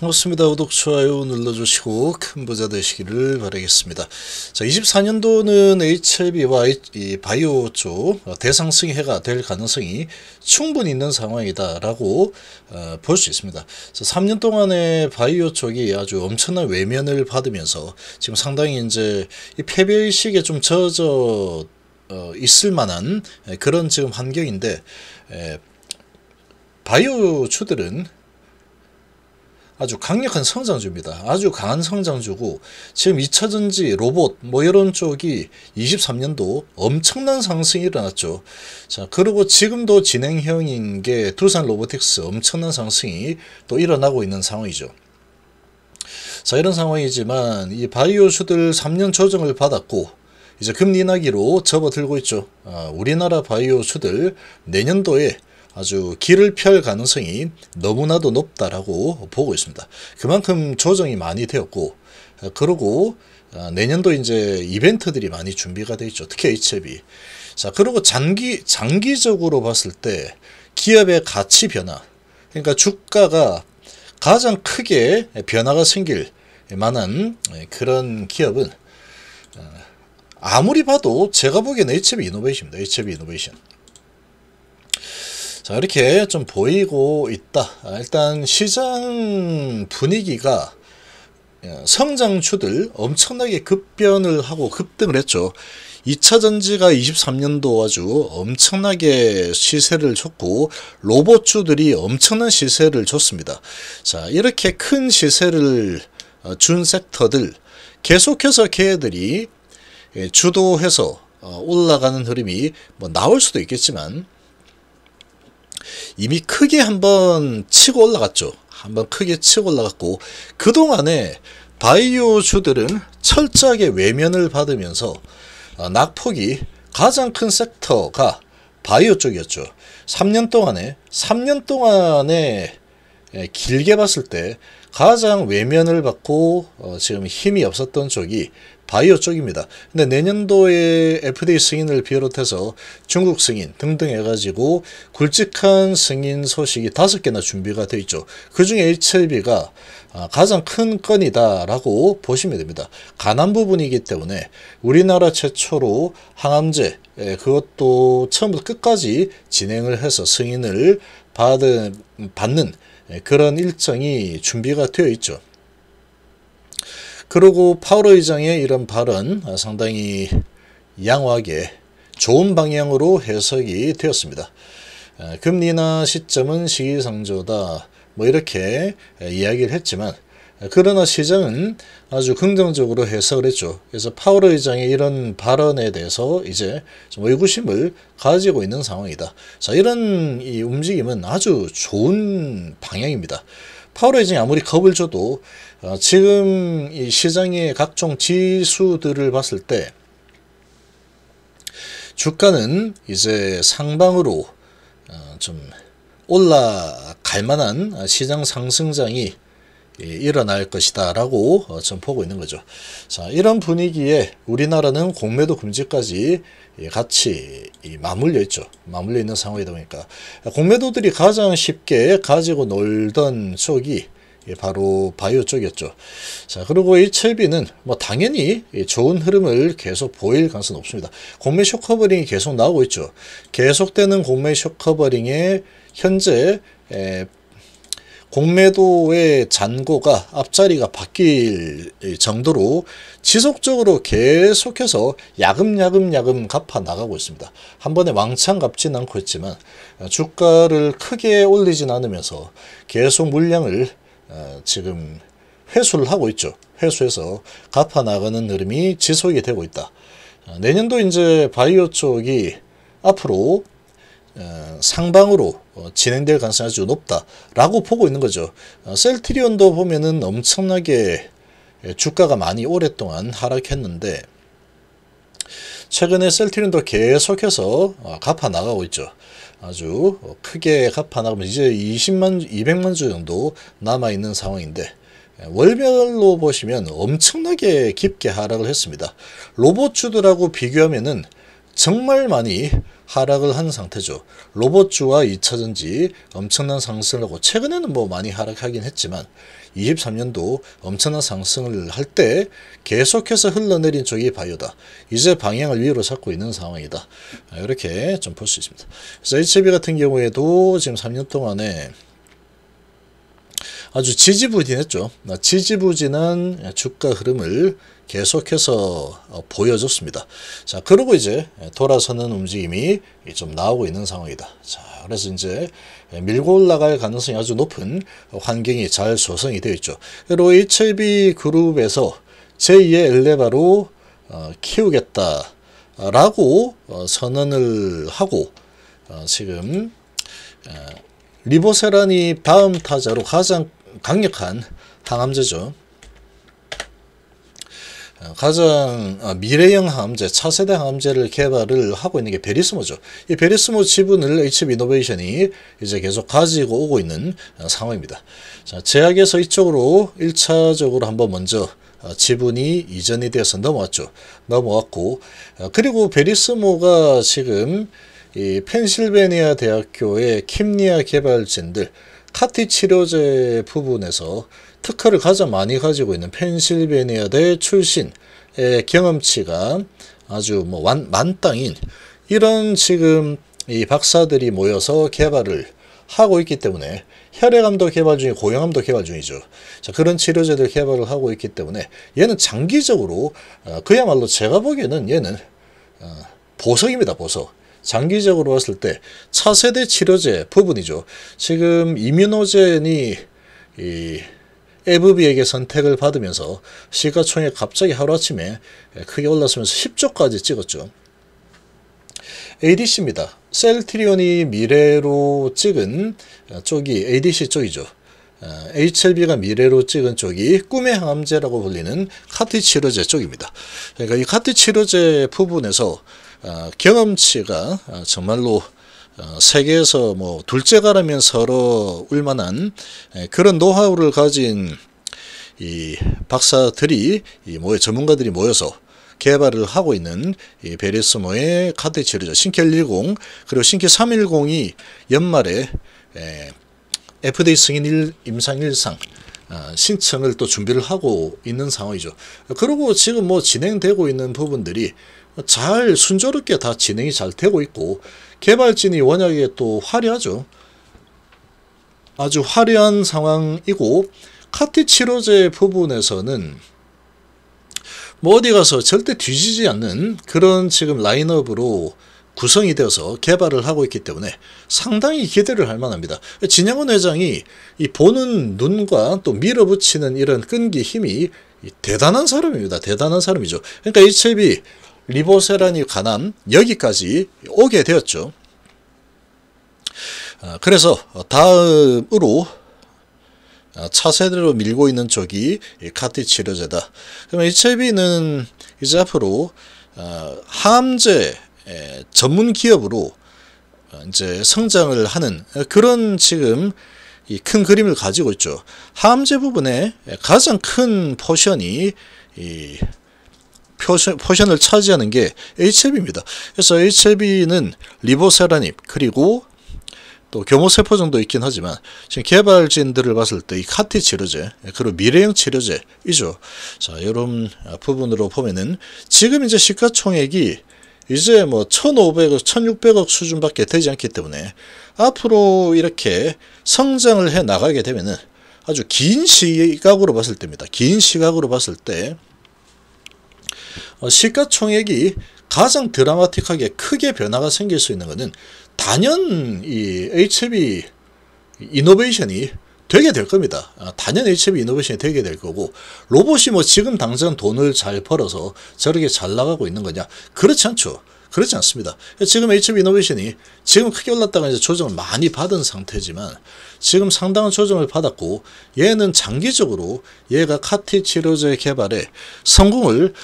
반갑습니다. 구독, 좋아요 눌러주시고 큰 부자 되시기를 바라겠습니다. 자, 24년도는 HLB와 바이오 쪽 어, 대상승 해가 될 가능성이 충분히 있는 상황이다라고 어, 볼수 있습니다. 자, 3년 동안에 바이오 쪽이 아주 엄청난 외면을 받으면서 지금 상당히 이제 이 패배의식에 좀 젖어 어, 있을 만한 그런 지금 환경인데 에, 바이오 주들은 아주 강력한 성장주입니다. 아주 강한 성장주고 지금 2차전지, 로봇 뭐 이런 쪽이 23년도 엄청난 상승이 일어났죠. 자 그리고 지금도 진행형인 게 두산 로보틱스 엄청난 상승이 또 일어나고 있는 상황이죠. 자 이런 상황이지만 이 바이오슈들 3년 조정을 받았고 이제 금리 나기로 접어들고 있죠. 아, 우리나라 바이오슈들 내년도에 아주 길을 펼 가능성이 너무나도 높다라고 보고 있습니다. 그만큼 조정이 많이 되었고 그러고 아, 내년도 이제 이벤트들이 많이 준비가 되어 있죠. 특히 HLB. E 자, 그리고 장기 장기적으로 봤을 때 기업의 가치 변화. 그러니까 주가가 가장 크게 변화가 생길 만한 예, 그런 기업은 아, 아무리 봐도 제가 보기엔 HB 이노베이션입니다. HB 이노베이션. 자 이렇게 좀 보이고 있다 아, 일단 시장 분위기가 예, 성장주들 엄청나게 급변을 하고 급등을 했죠 2차전지가 23년도 아주 엄청나게 시세를 줬고 로봇주들이 엄청난 시세를 줬습니다 자 이렇게 큰 시세를 어, 준 섹터들 계속해서 걔들이 예, 주도해서 어, 올라가는 흐름이 뭐 나올 수도 있겠지만 이미 크게 한번 치고 올라갔죠. 한번 크게 치고 올라갔고 그동안에 바이오주들은 철저하게 외면을 받으면서 어, 낙폭이 가장 큰 섹터가 바이오 쪽이었죠. 3년 동안에 3년 동안에 예, 길게 봤을 때 가장 외면을 받고 어, 지금 힘이 없었던 쪽이 바이오 쪽입니다. 근데 내년도에 FDA 승인을 비롯해서 중국 승인 등등 해가지고 굵직한 승인 소식이 다섯 개나 준비가 돼 있죠. 그 중에 HLB가 아, 가장 큰 건이다라고 보시면 됩니다. 가난 부분이기 때문에 우리나라 최초로 항암제 그것도 처음부터 끝까지 진행을 해서 승인을 받은, 받는 그런 일정이 준비가 되어 있죠. 그러고 파월 의장의 이런 발언 아, 상당히 양호하게 좋은 방향으로 해석이 되었습니다. 아, 금리나 시점은 시기상조다 뭐 이렇게 이야기를 했지만 아, 그러나 시장은 아주 긍정적으로 해석을 했죠. 그래서 파월 의장의 이런 발언에 대해서 이제 좀 의구심을 가지고 있는 상황이다. 자, 이런 이 움직임은 아주 좋은 방향입니다. 파워레이징이 아무리 겁을 줘도 어, 지금 이 시장의 각종 지수들을 봤을 때 주가는 이제 상방으로 어, 좀 올라갈 만한 시장 상승장이 예, 일어날 것이다 라고 전 어, 보고 있는 거죠. 자 이런 분위기에 우리나라는 공매도 금지까지 예, 같이 맞물려 있죠. 맞물려 있는 상황이다 보니까 공매도들이 가장 쉽게 가지고 놀던 쪽이 예, 바로 바이오 쪽이었죠. 자, 그리고 이철비는뭐 당연히 좋은 흐름을 계속 보일 가능성은 없습니다. 공매 쇼커버링이 계속 나오고 있죠. 계속되는 공매 쇼커버링에 현재 공매도의 잔고가 앞자리가 바뀔 정도로 지속적으로 계속해서 야금야금 야금 갚아 나가고 있습니다. 한 번에 왕창 갚진 않고 있지만 어, 주가를 크게 올리진 않으면서 계속 물량을 어, 지금 회수를 하고 있죠. 회수해서 갚아 나가는 흐름이 지속이 되고 있다. 어, 내년도 이제 바이오 쪽이 앞으로 어, 상방으로 어, 진행될 가능성이 아주 높다라고 보고 있는 거죠. 어, 셀트리온도 보면은 엄청나게 예, 주가가 많이 오랫동안 하락했는데 최근에 셀트리온도 계속해서 갚아 나가고 있죠. 아주 크게 갚아 나가면 이제 20만 200만 주 정도 남아 있는 상황인데 예, 월별로 보시면 엄청나게 깊게 하락을 했습니다. 로봇주들하고 비교하면은 정말 많이 하락을 한 상태죠. 로봇주와 2차전지 엄청난 상승을 하고 최근에는 뭐 많이 하락하긴 했지만 23년도 엄청난 상승을 할 때 계속해서 흘러내린 쪽이 바이오다. 이제 방향을 위로 잡고 있는 상황이다. 아, 이렇게 좀 볼 수 있습니다. 그래서 HB 같은 경우에도 지금 3년 동안에 아주 지지부진했죠. 아, 지지부진한 주가 흐름을 계속해서 어, 보여줬습니다. 자, 그리고 이제 돌아서는 움직임이 좀 나오고 있는 상황이다. 자, 그래서 이제 밀고 올라갈 가능성이 아주 높은 환경이 잘 조성이 되어 있죠. 그리고 HLB 그룹에서 제2의 엘레바로 어, 키우겠다라고 어, 선언을 하고 지금 리보세란이 다음 타자로 가장 강력한 항암제죠. 어, 가장 어, 미래형 항암제, 차세대 항암제를 개발을 하고 있는 게 베리스모죠. 이 베리스모 지분을 HB 이노베이션이 이제 계속 가지고 오고 있는 어, 상황입니다. 자, 제약에서 이쪽으로 1차적으로 한번 먼저 지분이 이전이 되어서 넘어왔죠. 넘어왔고 그리고 베리스모가 지금 이 펜실베니아 대학교의 킴리아 개발진들 카티 치료제 부분에서 특허를 가장 많이 가지고 있는 펜실베니아대 출신의 경험치가 아주 뭐 완, 만땅인 이런 지금 이 박사들이 모여서 개발을 하고 있기 때문에 혈액암도 개발 중이 고형암도 개발 중이죠. 자, 그런 치료제들 개발을 하고 있기 때문에 얘는 장기적으로 어, 그야말로 제가 보기에는 얘는 어, 보석입니다. 보석. 장기적으로 봤을 때 차세대 치료제 부분이죠. 지금 이뮤노젠이 이 에브비에게 선택을 받으면서 시가총액 갑자기 하루아침에 크게 올랐으면서 10조까지 찍었죠. ADC입니다. 셀트리온이 미래로 찍은 쪽이 ADC 쪽이죠. HLB가 어, 미래로 찍은 쪽이 꿈의 항암제라고 불리는 카티 치료제 쪽입니다. 그러니까 이 카티 치료제 부분에서 아, 경험치가 아, 정말로 어, 세계에서 뭐 둘째가라면 서로 울만한 그런 노하우를 가진 이 박사들이 이 모여 전문가들이 모여서 개발을 하고 있는 이 베리스모의 카드 치료제 신켈 1 0 그리고 신켈 310이 연말에 에, FDA 승인 1, 임상 1상 아, 신청을 또 준비를 하고 있는 상황이죠. 그리고 지금 뭐 진행되고 있는 부분들이 잘 순조롭게 다 진행이 잘 되고 있고 개발진이 워낙에 또 화려하죠. 아주 화려한 상황이고 카티 치료제 부분에서는 뭐 어디 가서 절대 뒤지지 않는 그런 지금 라인업으로 구성이 되어서 개발을 하고 있기 때문에 상당히 기대를 할 만합니다. 진양원 회장이 이 보는 눈과 또 밀어붙이는 이런 끈기 힘이 대단한 사람입니다. 대단한 사람이죠. 그러니까 이 챕이 리보세란이 가난 여기까지 오게 되었죠. 아, 그래서 다음으로 차세대로 밀고 있는 쪽이 카티 치료제다. 그러면 이체비는 이제 앞으로 항제 아, 전문 기업으로 아, 이제 성장을 하는 그런 지금 큰 그림을 가지고 있죠. 항제 부분에 가장 큰 포션이 포션, 포션을 차지하는 게 HLB입니다. 그래서 HLB는 리보세라닙 그리고 또 교모세포 정도 있긴 하지만 지금 개발진들을 봤을 때 이 카티 치료제 그리고 미래형 치료제이죠. 자 이런 부분으로 보면은 지금 이제 시가총액이 이제 뭐 1,500억, 1,600억 수준밖에 되지 않기 때문에 앞으로 이렇게 성장을 해 나가게 되면은 아주 긴 시각으로 봤을 때입니다. 긴 시각으로 봤을 때 시가총액이 어, 가장 드라마틱하게 크게 변화가 생길 수 있는 것은 단연 이 HB 이노베이션이 되게 될 겁니다. 아, 단연 HP 이노베이션이 되게 될 거고 로봇이 뭐 지금 당장 돈을 잘 벌어서 저렇게 잘 나가고 있는 거냐? 그렇지 않죠. 그렇지 않습니다. 지금 HB 이노베이션이 지금 크게 올랐다가 이제 조정을 많이 받은 상태지만 지금 상당한 조정을 받았고 얘는 장기적으로 얘가 카티 치료제 개발에 성공을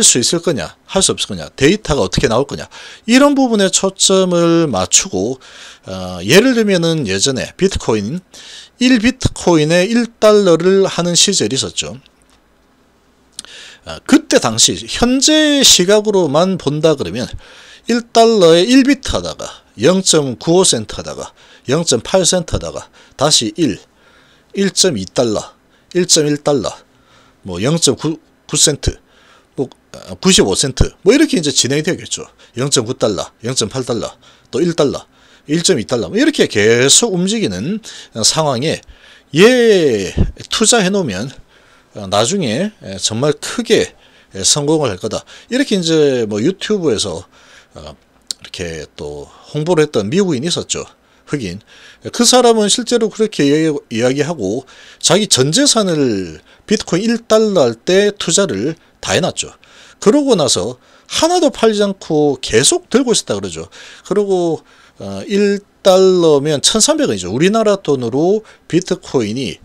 할 수 있을 거냐 할 수 없을 거냐 데이터가 어떻게 나올 거냐 이런 부분에 초점을 맞추고 어, 예를 들면은 예전에 비트코인 1비트코인에 1달러를 하는 시절이 있었죠. 아, 그때 당시 현재 시각으로만 본다 그러면 1달러에 1비트 하다가 0.95센트 하다가 0.8센트 하다가 다시 1, 1.2달러, 1.1달러, 뭐 0.9센트, 뭐 95센트 아, 뭐 이렇게 이제 진행이 되겠죠. 0.9달러, 0.8달러, 또 1달러, 1.2달러 뭐 이렇게 계속 움직이는 상황에 예, 투자해 놓으면 어, 나중에 정말 크게 성공을 할 거다. 이렇게 이제 뭐 유튜브에서 어, 이렇게 또 홍보를 했던 미국인이 있었죠. 흑인. 그 사람은 실제로 그렇게 이야기하고 자기 전 재산을 비트코인 1달러 할 때 투자를 다 해놨죠. 그러고 나서 하나도 팔지 않고 계속 들고 있었다 그러죠. 그리고 1달러면 어, 1,300원이죠. 우리나라 돈으로 비트코인이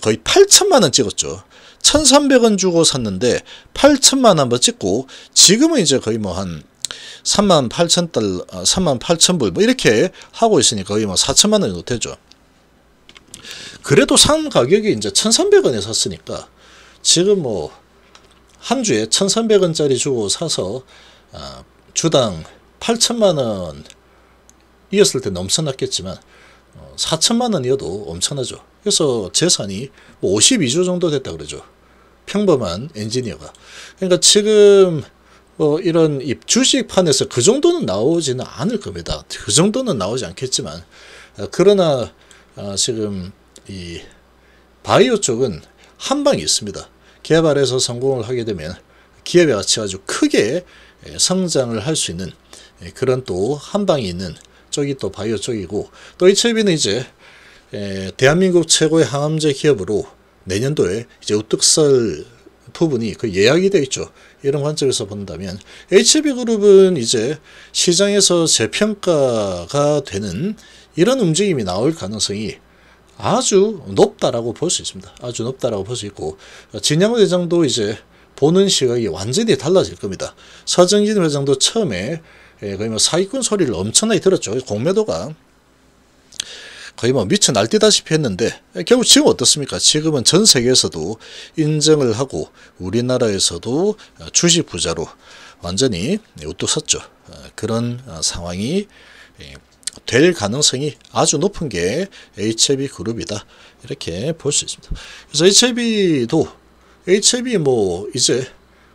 거의 8천만 원 찍었죠. 1,300원 주고 샀는데 8 0 0 0만 한번 찍고 지금은 이제 거의 뭐 한3 8 0 0 0 달러, 3 0 0 0불뭐 이렇게 하고 있으니까 거의 뭐4 0 0 0만 원이 되죠. 그래도 산 가격이 이제 1,300원에 샀으니까 지금 뭐 한 주에 1,300원짜리 주고 사서 아, 주당 8 0 0 0만원 이었을 때 넘쳐났겠지만 4천만 어, 원이어도 엄청나죠. 그래서 재산이 52조 뭐 정도 됐다 그러죠. 평범한 엔지니어가. 그러니까 지금 뭐 이런 주식판에서 그 정도는 나오지는 않을 겁니다. 그 정도는 나오지 않겠지만 어, 그러나 어, 지금 이 바이오 쪽은 한 방이 있습니다. 개발해서 성공을 하게 되면 기업의 가치가 아주 크게 예, 성장을 할 수 있는 예, 그런 또 한 방이 있는 쪽이 또 바이오 쪽이고 또 HLB는 이제 예, 대한민국 최고의 항암제 기업으로 내년도에 이제 우뚝 설 부분이 그 예약이 되어 있죠. 이런 관점에서 본다면 HB그룹은 이제 시장에서 재평가가 되는 이런 움직임이 나올 가능성이 아주 높다라고 볼 수 있습니다. 아주 높다라고 볼 수 있고 진양 호 회장도 이제 보는 시각이 완전히 달라질 겁니다. 서정진 회장도 처음에 예, 거의 뭐 사기꾼 소리를 엄청나게 들었죠. 공매도가 거의 뭐 미쳐 날뛰다시피 했는데 결국 지금 어떻습니까? 지금은 전 세계에서도 인정을 하고 우리나라에서도 주식 부자로 완전히 웃도섰죠. 그런 상황이 될 가능성이 아주 높은 게 HB 그룹이다. 이렇게 볼 수 있습니다. 그래서 HB도 HB 뭐 이제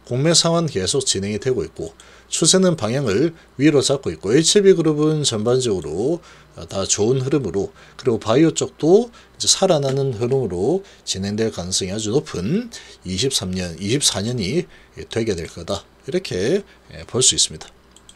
공매 상환 계속 진행이 되고 있고 추세는 방향을 위로 잡고 있고 HB 그룹은 전반적으로 다 좋은 흐름으로 그리고 바이오 쪽도 이제 살아나는 흐름으로 진행될 가능성이 아주 높은 23년, 24년이 되게 될 거다. 이렇게 예, 볼수 있습니다.